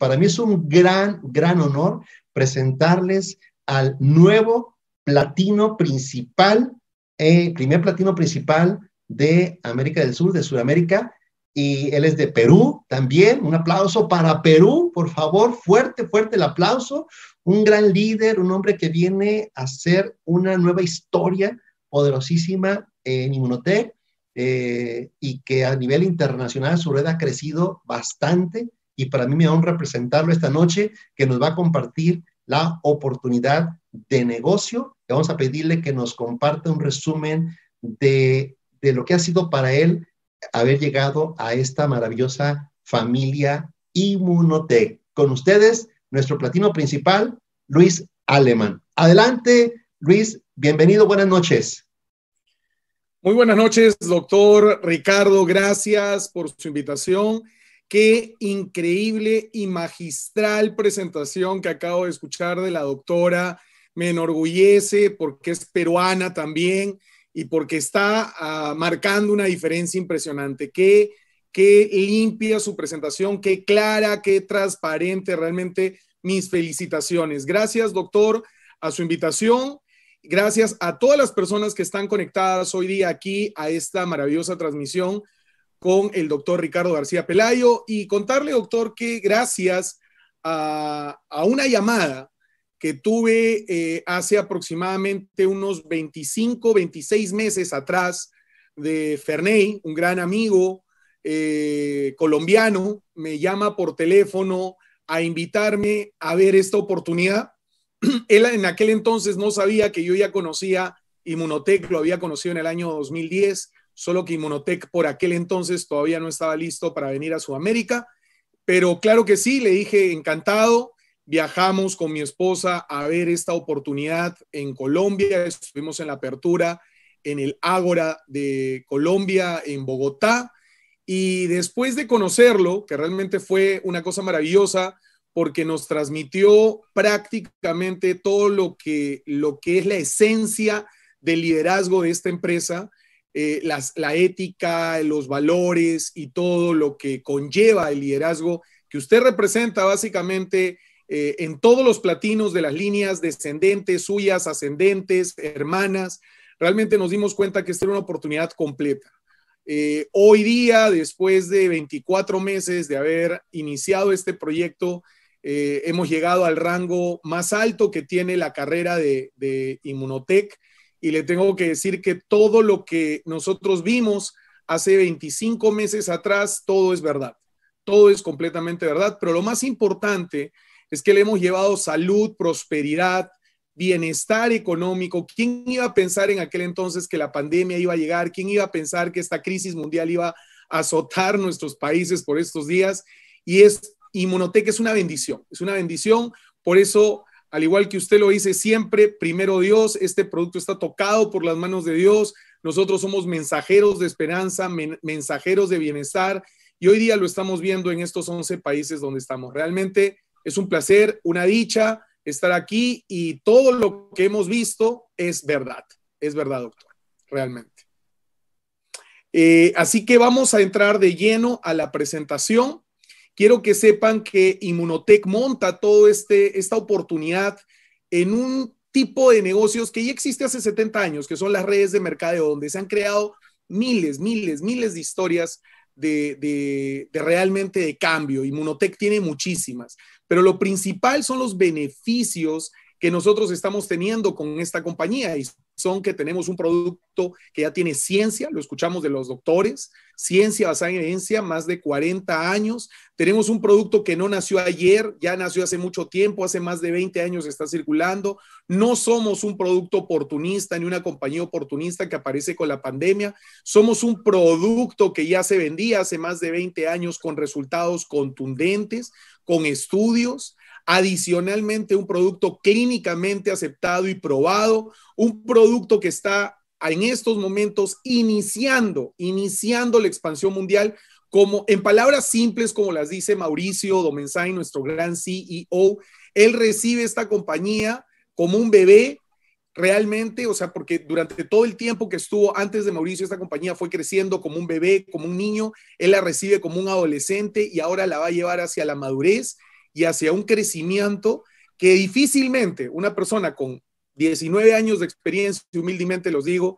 Para mí es un gran, gran honor presentarles al nuevo platino principal, eh, primer platino principal de América del Sur, de Sudamérica, y él es de Perú también. Un aplauso para Perú, por favor, fuerte, fuerte el aplauso. Un gran líder, un hombre que viene a hacer una nueva historia poderosísima en Inmunotech eh, y que a nivel internacional su red ha crecido bastante y para mí me honra presentarlo esta noche que nos va a compartir la oportunidad de negocio. vamos a pedirle que nos comparte un resumen de, de lo que ha sido para él haber llegado a esta maravillosa familia Inmunotech. Con ustedes, nuestro platino principal, Luis Alemán. Adelante, Luis, bienvenido, buenas noches. Muy buenas noches, doctor Ricardo, gracias por su invitación Qué increíble y magistral presentación que acabo de escuchar de la doctora. Me enorgullece porque es peruana también y porque está ah, marcando una diferencia impresionante. Qué, qué limpia su presentación, qué clara, qué transparente. Realmente mis felicitaciones. Gracias, doctor, a su invitación. Gracias a todas las personas que están conectadas hoy día aquí a esta maravillosa transmisión con el doctor Ricardo García Pelayo y contarle, doctor, que gracias a, una llamada que tuve eh, hace aproximadamente unos 25, 26 meses atrás de Ferney, un gran amigo eh, colombiano, me llama por teléfono a invitarme a ver esta oportunidad. Él en aquel entonces no sabía que yo ya conocía Inmunotec, lo había conocido en el año 2010 solo que Inmunotech por aquel entonces todavía no estaba listo para venir a Sudamérica, pero claro que sí, le dije encantado, viajamos con mi esposa a ver esta oportunidad en Colombia, estuvimos en la apertura en el Ágora de Colombia, en Bogotá, y después de conocerlo, que realmente fue una cosa maravillosa, porque nos transmitió prácticamente todo lo que, lo que es la esencia del liderazgo de esta empresa, eh, las, la ética, los valores y todo lo que conlleva el liderazgo que usted representa básicamente eh, en todos los platinos de las líneas descendentes, suyas, ascendentes, hermanas. Realmente nos dimos cuenta que esta era una oportunidad completa. Eh, hoy día, después de 24 meses de haber iniciado este proyecto, hemos llegado al rango más alto que tiene la carrera de, de Inmunotech y le tengo que decir que todo lo que nosotros vimos hace 25 meses atrás, todo es verdad. Todo es completamente verdad, pero lo más importante es que le hemos llevado salud, prosperidad, bienestar económico. ¿Quién iba a pensar en aquel entonces que la pandemia iba a llegar? ¿Quién iba a pensar que esta crisis mundial iba a azotar nuestros países por estos días? Y es Monotec es una bendición, es una bendición. Por eso al igual que usted lo dice siempre, primero Dios, este producto está tocado por las manos de Dios, nosotros somos mensajeros de esperanza, mensajeros de bienestar, y hoy día lo estamos viendo en estos 11 países donde estamos. Realmente es un placer, una dicha estar aquí y todo lo que hemos visto es verdad, es verdad, doctor, realmente. Eh, así que vamos a entrar de lleno a la presentación quiero que sepan que Inmunotech monta toda este, esta oportunidad en un tipo de negocios que ya existe hace 70 años, que son las redes de mercadeo, donde se han creado miles, miles, miles de historias de, realmente de cambio. Inmunotech tiene muchísimas, pero lo principal son los beneficios que nosotros estamos teniendo con esta compañía y son que tenemos un producto que ya tiene ciencia, lo escuchamos de los doctores, ciencia basada en evidencia, más de 40 años. Tenemos un producto que no nació ayer, ya nació hace mucho tiempo, hace más de 20 años está circulando. No somos un producto oportunista ni una compañía oportunista que aparece con la pandemia. Somos un producto que ya se vendía hace más de 20 años con resultados contundentes, con estudios Adicionalmente, un producto clínicamente aceptado y probado, un producto que está en estos momentos iniciando, iniciando la expansión mundial, como en palabras simples, como las dice Mauricio Domensay, nuestro gran CEO, él recibe esta compañía como un bebé realmente, o sea, porque durante todo el tiempo que estuvo antes de Mauricio, esta compañía fue creciendo como un bebé, como un niño, él la recibe como un adolescente y ahora la va a llevar hacia la madurez y hacia un crecimiento que difícilmente una persona con 19 años de experiencia, humildemente los digo,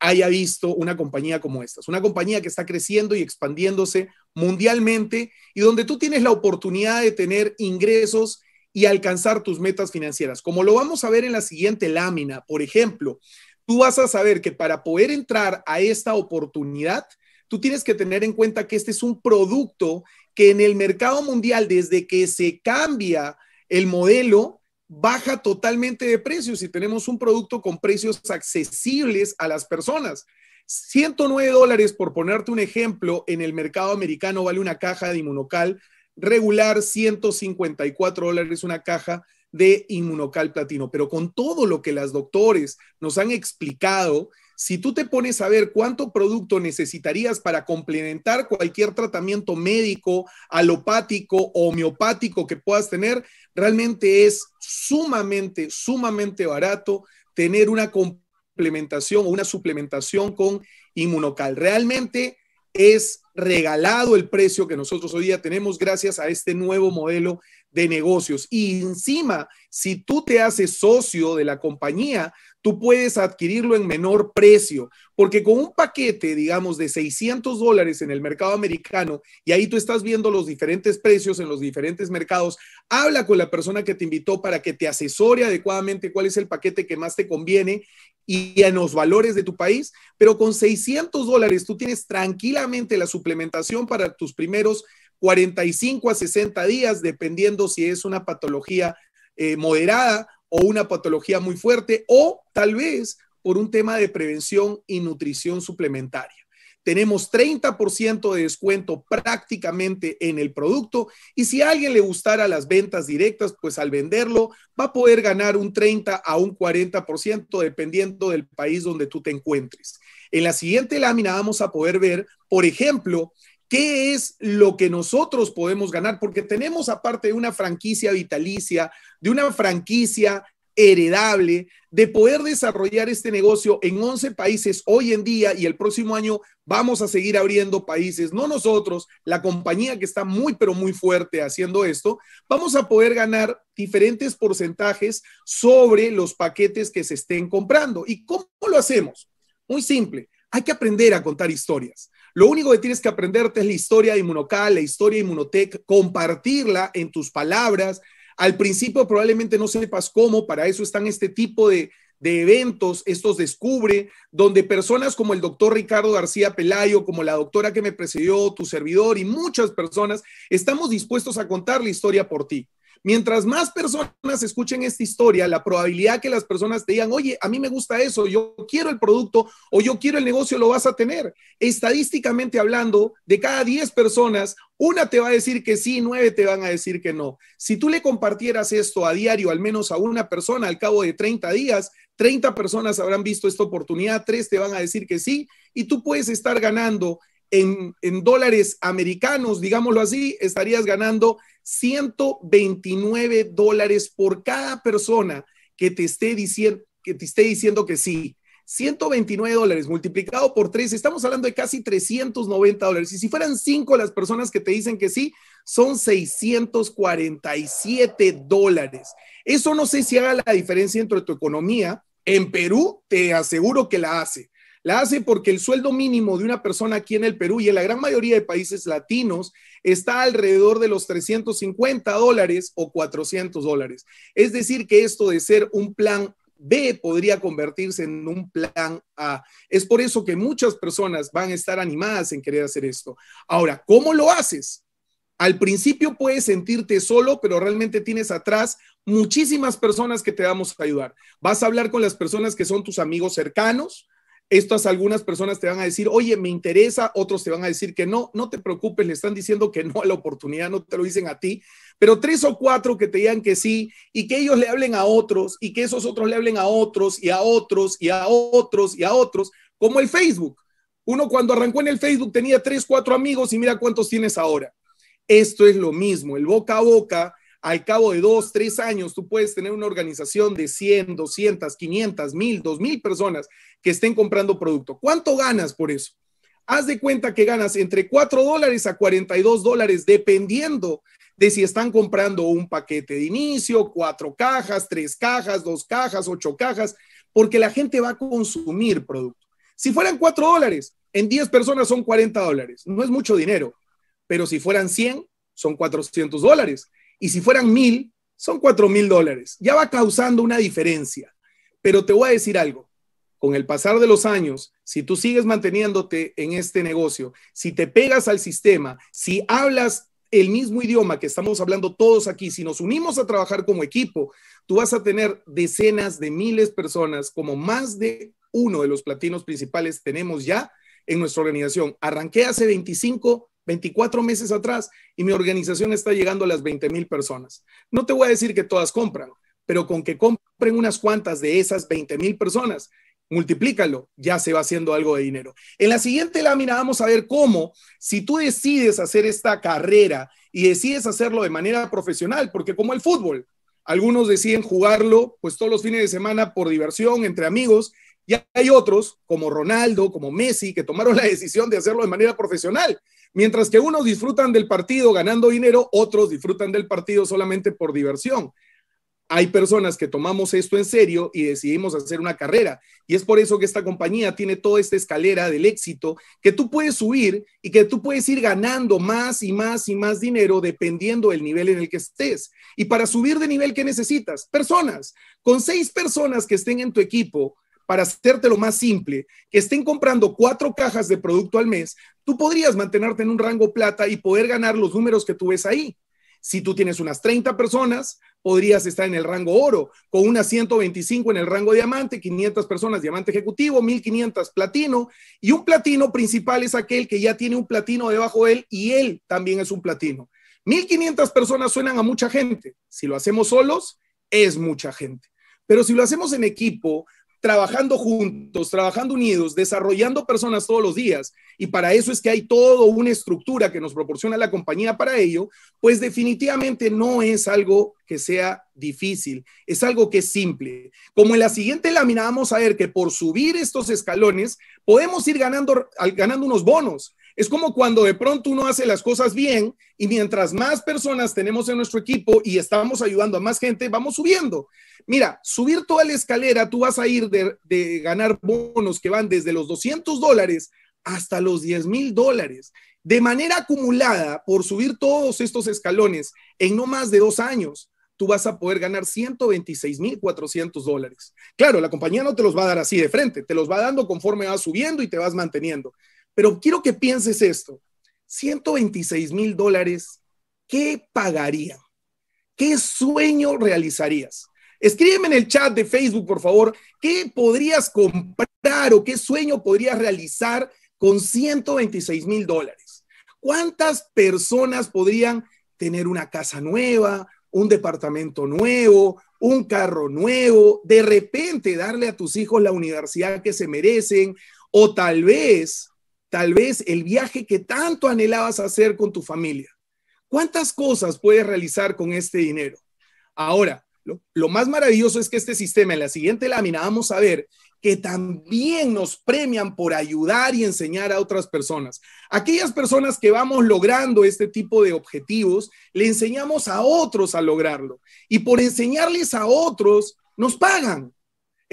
haya visto una compañía como esta. Es una compañía que está creciendo y expandiéndose mundialmente y donde tú tienes la oportunidad de tener ingresos y alcanzar tus metas financieras. Como lo vamos a ver en la siguiente lámina, por ejemplo, tú vas a saber que para poder entrar a esta oportunidad, tú tienes que tener en cuenta que este es un producto que en el mercado mundial, desde que se cambia el modelo, baja totalmente de precios y tenemos un producto con precios accesibles a las personas. 109 dólares, por ponerte un ejemplo, en el mercado americano vale una caja de inmunocal regular, 154 dólares una caja de inmunocal platino. Pero con todo lo que las doctores nos han explicado si tú te pones a ver cuánto producto necesitarías para complementar cualquier tratamiento médico, alopático, homeopático que puedas tener, realmente es sumamente, sumamente barato tener una complementación o una suplementación con inmunocal. Realmente es regalado el precio que nosotros hoy día tenemos gracias a este nuevo modelo de negocios. Y encima, si tú te haces socio de la compañía, tú puedes adquirirlo en menor precio, porque con un paquete, digamos, de 600 dólares en el mercado americano, y ahí tú estás viendo los diferentes precios en los diferentes mercados, habla con la persona que te invitó para que te asesore adecuadamente cuál es el paquete que más te conviene y en los valores de tu país, pero con 600 dólares tú tienes tranquilamente la suplementación para tus primeros 45 a 60 días, dependiendo si es una patología eh, moderada o una patología muy fuerte, o tal vez por un tema de prevención y nutrición suplementaria. Tenemos 30% de descuento prácticamente en el producto y si a alguien le gustara las ventas directas, pues al venderlo va a poder ganar un 30 a un 40% dependiendo del país donde tú te encuentres. En la siguiente lámina vamos a poder ver, por ejemplo, ¿Qué es lo que nosotros podemos ganar? Porque tenemos aparte de una franquicia vitalicia, de una franquicia heredable, de poder desarrollar este negocio en 11 países hoy en día y el próximo año vamos a seguir abriendo países, no nosotros, la compañía que está muy, pero muy fuerte haciendo esto, vamos a poder ganar diferentes porcentajes sobre los paquetes que se estén comprando. ¿Y cómo lo hacemos? Muy simple, hay que aprender a contar historias. Lo único que tienes que aprenderte es la historia de Inmunocal, la historia de Inmunotech, compartirla en tus palabras. Al principio probablemente no sepas cómo, para eso están este tipo de, de eventos, estos descubre, donde personas como el doctor Ricardo García Pelayo, como la doctora que me precedió, tu servidor y muchas personas, estamos dispuestos a contar la historia por ti. Mientras más personas escuchen esta historia, la probabilidad que las personas te digan, oye, a mí me gusta eso, yo quiero el producto o yo quiero el negocio, lo vas a tener. Estadísticamente hablando, de cada 10 personas, una te va a decir que sí, nueve te van a decir que no. Si tú le compartieras esto a diario, al menos a una persona, al cabo de 30 días, 30 personas habrán visto esta oportunidad, tres te van a decir que sí, y tú puedes estar ganando en, dólares americanos, digámoslo así, estarías ganando 129 dólares por cada persona que te esté diciendo que te esté diciendo que sí. 129 dólares multiplicado por 3, estamos hablando de casi 390 dólares. Y si fueran 5 las personas que te dicen que sí, son 647 dólares. Eso no sé si haga la diferencia entre tu economía. En Perú, te aseguro que la hace. La hace porque el sueldo mínimo de una persona aquí en el Perú y en la gran mayoría de países latinos está alrededor de los 350 dólares o 400 dólares. Es decir, que esto de ser un plan B podría convertirse en un plan A. Es por eso que muchas personas van a estar animadas en querer hacer esto. Ahora, ¿cómo lo haces? Al principio puedes sentirte solo, pero realmente tienes atrás muchísimas personas que te vamos a ayudar. Vas a hablar con las personas que son tus amigos cercanos, estas algunas personas te van a decir, oye, me interesa, otros te van a decir que no, no te preocupes, le están diciendo que no a la oportunidad, no te lo dicen a ti, pero tres o cuatro que te digan que sí y que ellos le hablen a otros y que esos otros le hablen a otros y a otros y a otros y a otros, como el Facebook. Uno cuando arrancó en el Facebook tenía tres, cuatro amigos y mira cuántos tienes ahora. Esto es lo mismo, el boca a boca al cabo de dos, tres años, tú puedes tener una organización de 100, 200, 500, 1000, 2000 personas que estén comprando producto. ¿Cuánto ganas por eso? Haz de cuenta que ganas entre 4 dólares a 42 dólares, dependiendo de si están comprando un paquete de inicio, 4 cajas, 3 cajas, 2 cajas, 8 cajas, porque la gente va a consumir producto. Si fueran 4 dólares, en 10 personas son 40 dólares. No es mucho dinero, pero si fueran 100, son 400 dólares y si fueran mil, son cuatro mil dólares. Ya va causando una diferencia. Pero te voy a decir algo. Con el pasar de los años, si tú sigues manteniéndote en este negocio, si te pegas al sistema, si hablas el mismo idioma que estamos hablando todos aquí, si nos unimos a trabajar como equipo, tú vas a tener decenas de miles de personas, como más de uno de los platinos principales tenemos ya en nuestra organización. Arranqué hace 25 24 meses atrás y mi organización está llegando a las 20 mil personas. No te voy a decir que todas compran, pero con que compren unas cuantas de esas 20 mil personas, multiplícalo, ya se va haciendo algo de dinero. En la siguiente lámina vamos a ver cómo, si tú decides hacer esta carrera y decides hacerlo de manera profesional, porque como el fútbol, algunos deciden jugarlo pues todos los fines de semana por diversión, entre amigos, y hay otros, como Ronaldo, como Messi, que tomaron la decisión de hacerlo de manera profesional. Mientras que unos disfrutan del partido ganando dinero, otros disfrutan del partido solamente por diversión. Hay personas que tomamos esto en serio y decidimos hacer una carrera. Y es por eso que esta compañía tiene toda esta escalera del éxito que tú puedes subir y que tú puedes ir ganando más y más y más dinero dependiendo del nivel en el que estés. Y para subir de nivel, ¿qué necesitas? Personas. Con seis personas que estén en tu equipo, para lo más simple, que estén comprando cuatro cajas de producto al mes, tú podrías mantenerte en un rango plata y poder ganar los números que tú ves ahí. Si tú tienes unas 30 personas, podrías estar en el rango oro, con unas 125 en el rango diamante, 500 personas diamante ejecutivo, 1500 platino, y un platino principal es aquel que ya tiene un platino debajo de él y él también es un platino. 1500 personas suenan a mucha gente. Si lo hacemos solos, es mucha gente. Pero si lo hacemos en equipo, trabajando juntos, trabajando unidos, desarrollando personas todos los días, y para eso es que hay toda una estructura que nos proporciona la compañía para ello, pues definitivamente no es algo que sea difícil, es algo que es simple. Como en la siguiente lámina vamos a ver que por subir estos escalones podemos ir ganando, ganando unos bonos. Es como cuando de pronto uno hace las cosas bien y mientras más personas tenemos en nuestro equipo y estamos ayudando a más gente, vamos subiendo. Mira, subir toda la escalera, tú vas a ir de, ganar bonos que van desde los 200 dólares hasta los 10 mil dólares. De manera acumulada, por subir todos estos escalones en no más de dos años, tú vas a poder ganar mil 400 dólares. Claro, la compañía no te los va a dar así de frente, te los va dando conforme vas subiendo y te vas manteniendo. Pero quiero que pienses esto. 126 mil dólares, ¿qué pagaría? ¿Qué sueño realizarías? Escríbeme en el chat de Facebook, por favor, qué podrías comprar o qué sueño podrías realizar con 126 mil dólares. ¿Cuántas personas podrían tener una casa nueva, un departamento nuevo, un carro nuevo, de repente darle a tus hijos la universidad que se merecen o tal vez tal vez el viaje que tanto anhelabas hacer con tu familia. ¿Cuántas cosas puedes realizar con este dinero? Ahora, lo, más maravilloso es que este sistema, en la siguiente lámina vamos a ver que también nos premian por ayudar y enseñar a otras personas. Aquellas personas que vamos logrando este tipo de objetivos, le enseñamos a otros a lograrlo. Y por enseñarles a otros, nos pagan.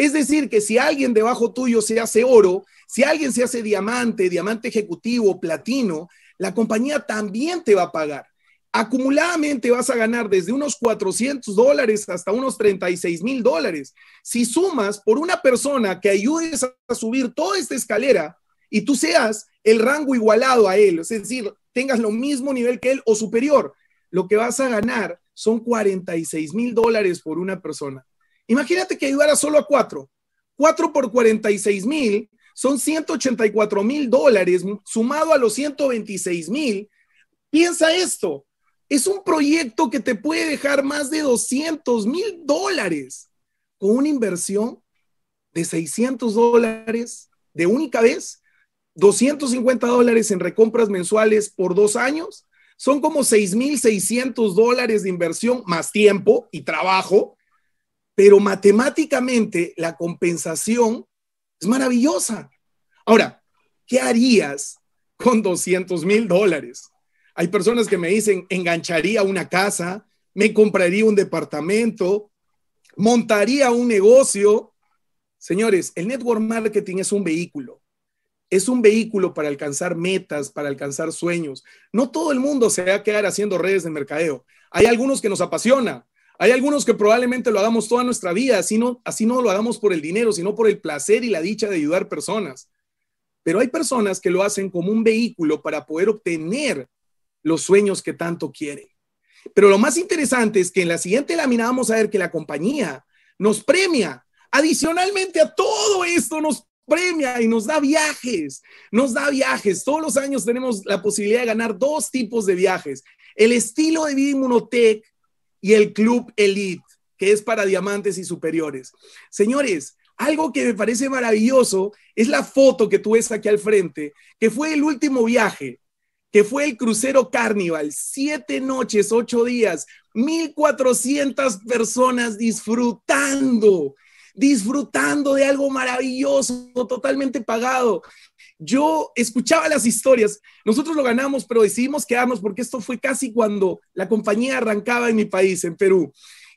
Es decir, que si alguien debajo tuyo se hace oro, si alguien se hace diamante, diamante ejecutivo, platino, la compañía también te va a pagar. Acumuladamente vas a ganar desde unos 400 dólares hasta unos 36 mil dólares. Si sumas por una persona que ayudes a subir toda esta escalera y tú seas el rango igualado a él, es decir, tengas lo mismo nivel que él o superior, lo que vas a ganar son 46 mil dólares por una persona. Imagínate que ayudara solo a cuatro. Cuatro por 46 mil son 184 mil dólares sumado a los 126 mil. Piensa esto. Es un proyecto que te puede dejar más de 200 mil dólares con una inversión de 600 dólares de única vez, 250 dólares en recompras mensuales por dos años, son como 6.600 dólares de inversión más tiempo y trabajo, pero matemáticamente la compensación es maravillosa. Ahora, ¿qué harías con 200 mil dólares? Hay personas que me dicen, engancharía una casa, me compraría un departamento, montaría un negocio. Señores, el network marketing es un vehículo. Es un vehículo para alcanzar metas, para alcanzar sueños. No todo el mundo se va a quedar haciendo redes de mercadeo. Hay algunos que nos apasiona, hay algunos que probablemente lo hagamos toda nuestra vida, así no, así no lo hagamos por el dinero, sino por el placer y la dicha de ayudar personas. Pero hay personas que lo hacen como un vehículo para poder obtener los sueños que tanto quieren. Pero lo más interesante es que en la siguiente lámina vamos a ver que la compañía nos premia. Adicionalmente a todo esto, nos premia y nos da viajes, nos da viajes. Todos los años tenemos la posibilidad de ganar dos tipos de viajes. El estilo de vida Inmunotech y el Club Elite, que es para diamantes y superiores. Señores, algo que me parece maravilloso es la foto que tú ves aquí al frente, que fue el último viaje, que fue el crucero Carnival, siete noches, ocho días, 1.400 personas disfrutando disfrutando de algo maravilloso, totalmente pagado. Yo escuchaba las historias, nosotros lo ganamos, pero decidimos quedarnos porque esto fue casi cuando la compañía arrancaba en mi país, en Perú.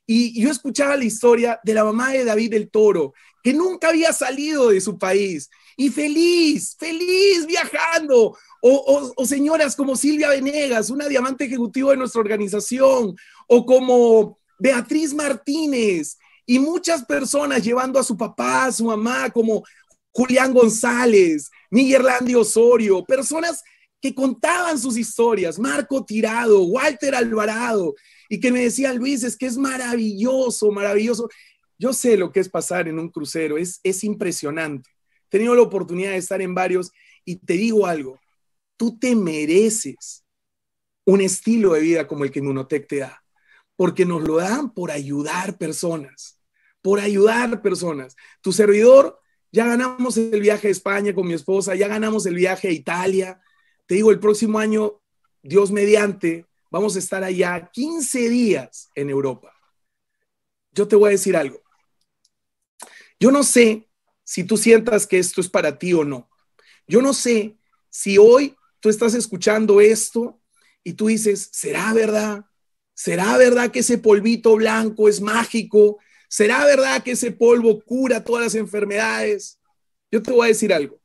Y yo escuchaba la historia de la mamá de David del Toro, que nunca había salido de su país y feliz, feliz viajando. O, señoras como Silvia Venegas, una diamante ejecutiva de nuestra organización, o como Beatriz Martínez, y muchas personas llevando a su papá, a su mamá, como Julián González, Miguel Landi Osorio, personas que contaban sus historias, Marco Tirado, Walter Alvarado, y que me decía Luis, es que es maravilloso, maravilloso. Yo sé lo que es pasar en un crucero, es, es impresionante. He tenido la oportunidad de estar en varios y te digo algo, tú te mereces un estilo de vida como el que Munotec te da porque nos lo dan por ayudar personas, por ayudar personas. Tu servidor, ya ganamos el viaje a España con mi esposa, ya ganamos el viaje a Italia. Te digo, el próximo año, Dios mediante, vamos a estar allá 15 días en Europa. Yo te voy a decir algo. Yo no sé si tú sientas que esto es para ti o no. Yo no sé si hoy tú estás escuchando esto y tú dices, ¿será verdad? ¿Será verdad que ese polvito blanco es mágico? ¿Será verdad que ese polvo cura todas las enfermedades? Yo te voy a decir algo.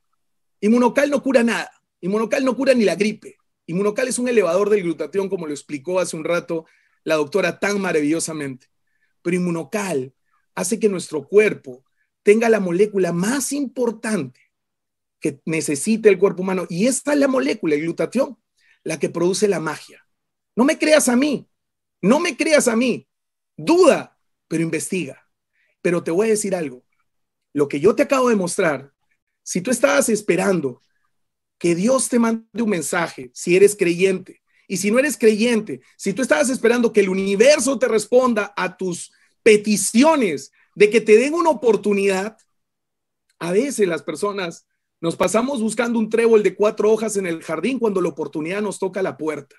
Inmunocal no cura nada. Inmunocal no cura ni la gripe. Inmunocal es un elevador del glutatión, como lo explicó hace un rato la doctora tan maravillosamente. Pero inmunocal hace que nuestro cuerpo tenga la molécula más importante que necesite el cuerpo humano. Y esta es la molécula, el glutatión, la que produce la magia. No me creas a mí. No me creas a mí, duda, pero investiga. Pero te voy a decir algo. Lo que yo te acabo de mostrar, si tú estabas esperando que Dios te mande un mensaje, si eres creyente, y si no eres creyente, si tú estabas esperando que el universo te responda a tus peticiones, de que te den una oportunidad, a veces las personas nos pasamos buscando un trébol de cuatro hojas en el jardín cuando la oportunidad nos toca la puerta.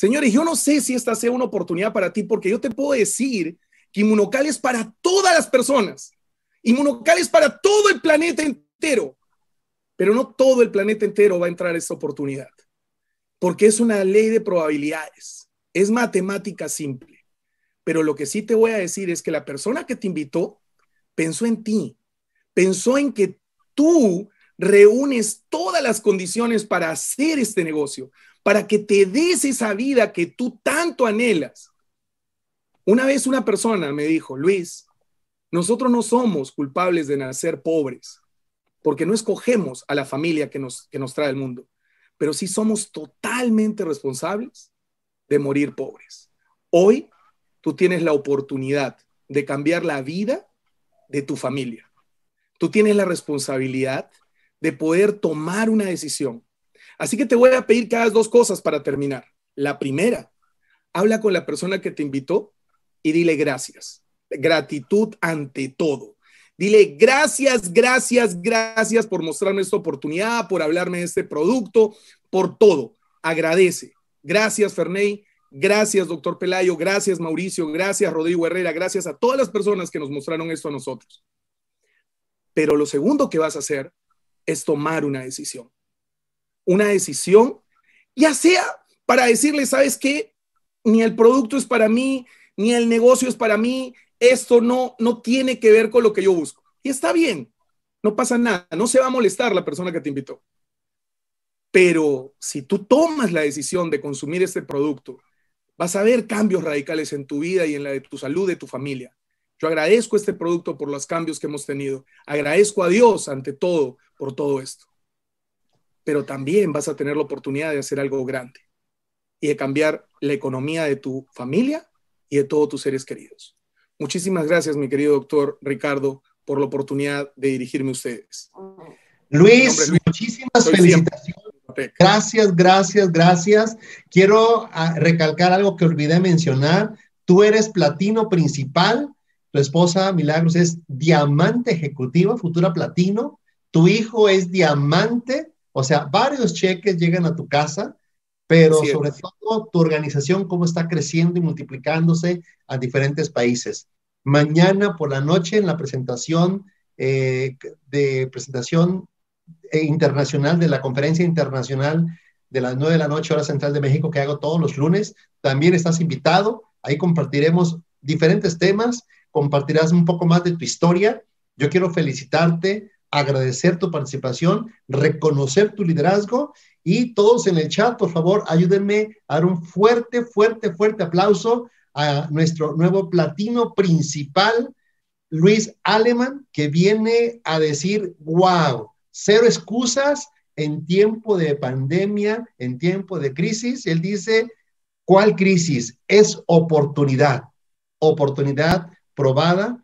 Señores, yo no sé si esta sea una oportunidad para ti, porque yo te puedo decir que Inmunocal es para todas las personas. Inmunocal es para todo el planeta entero. Pero no todo el planeta entero va a entrar a esta oportunidad, porque es una ley de probabilidades. Es matemática simple. Pero lo que sí te voy a decir es que la persona que te invitó pensó en ti, pensó en que tú reúnes todas las condiciones para hacer este negocio, para que te des esa vida que tú tanto anhelas. Una vez una persona me dijo, Luis, nosotros no somos culpables de nacer pobres, porque no escogemos a la familia que nos, que nos trae el mundo, pero sí somos totalmente responsables de morir pobres. Hoy tú tienes la oportunidad de cambiar la vida de tu familia. Tú tienes la responsabilidad de poder tomar una decisión Así que te voy a pedir cada dos cosas para terminar. La primera, habla con la persona que te invitó y dile gracias. Gratitud ante todo. Dile gracias, gracias, gracias por mostrarme esta oportunidad, por hablarme de este producto, por todo. Agradece. Gracias, Ferney. Gracias, doctor Pelayo. Gracias, Mauricio. Gracias, Rodrigo Herrera. Gracias a todas las personas que nos mostraron esto a nosotros. Pero lo segundo que vas a hacer es tomar una decisión una decisión, ya sea para decirle, sabes que ni el producto es para mí, ni el negocio es para mí, esto no, no tiene que ver con lo que yo busco. Y está bien, no pasa nada, no se va a molestar la persona que te invitó. Pero si tú tomas la decisión de consumir este producto, vas a ver cambios radicales en tu vida y en la de tu salud, de tu familia. Yo agradezco este producto por los cambios que hemos tenido. Agradezco a Dios ante todo por todo esto pero también vas a tener la oportunidad de hacer algo grande y de cambiar la economía de tu familia y de todos tus seres queridos. Muchísimas gracias, mi querido doctor Ricardo, por la oportunidad de dirigirme a ustedes. Luis, muchísimas felicitaciones. Gracias, gracias, gracias. Quiero ah, recalcar algo que olvidé mencionar. Tú eres platino principal, tu esposa Milagros es diamante ejecutiva, futura platino, tu hijo es diamante o sea, varios cheques llegan a tu casa, pero sobre todo tu organización, cómo está creciendo y multiplicándose a diferentes países. Mañana por la noche en la presentación eh, de presentación eh, internacional de la conferencia internacional de las 9 de la noche, hora central de México, que hago todos los lunes. También estás invitado. Ahí compartiremos diferentes temas, compartirás un poco más de tu historia. Yo quiero felicitarte agradecer tu participación, reconocer tu liderazgo y todos en el chat, por favor, ayúdenme a dar un fuerte, fuerte, fuerte aplauso a nuestro nuevo platino principal, Luis Aleman, que viene a decir, wow, cero excusas en tiempo de pandemia, en tiempo de crisis. Él dice, ¿cuál crisis? Es oportunidad, oportunidad probada